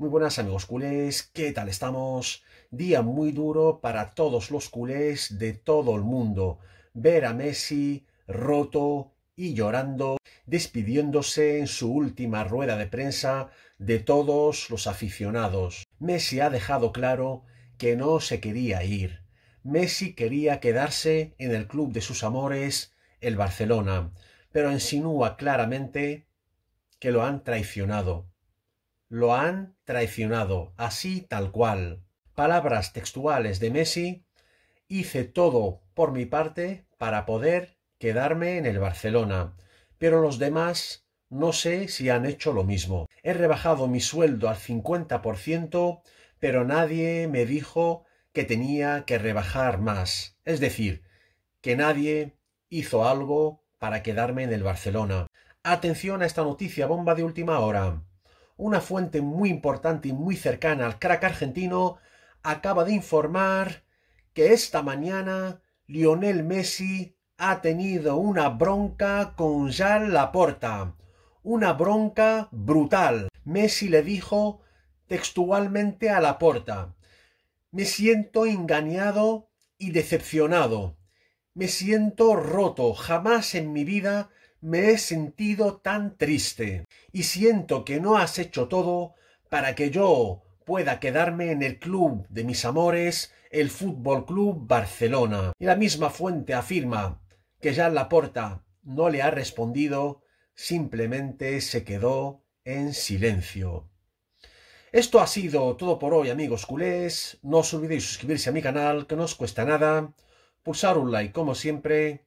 Muy buenas amigos culés, ¿qué tal estamos? Día muy duro para todos los culés de todo el mundo. Ver a Messi roto y llorando, despidiéndose en su última rueda de prensa de todos los aficionados. Messi ha dejado claro que no se quería ir. Messi quería quedarse en el club de sus amores, el Barcelona, pero insinúa claramente que lo han traicionado lo han traicionado, así tal cual. Palabras textuales de Messi, hice todo por mi parte para poder quedarme en el Barcelona, pero los demás no sé si han hecho lo mismo. He rebajado mi sueldo al 50%, pero nadie me dijo que tenía que rebajar más. Es decir, que nadie hizo algo para quedarme en el Barcelona. Atención a esta noticia bomba de última hora una fuente muy importante y muy cercana al crack argentino, acaba de informar que esta mañana Lionel Messi ha tenido una bronca con Jean Laporta. Una bronca brutal. Messi le dijo textualmente a Laporta, me siento engañado y decepcionado. Me siento roto. Jamás en mi vida me he sentido tan triste y siento que no has hecho todo para que yo pueda quedarme en el club de mis amores, el Fútbol Club Barcelona. Y la misma fuente afirma que ya Laporta no le ha respondido, simplemente se quedó en silencio. Esto ha sido todo por hoy, amigos culés. No os olvidéis suscribirse a mi canal, que no os cuesta nada, pulsar un like como siempre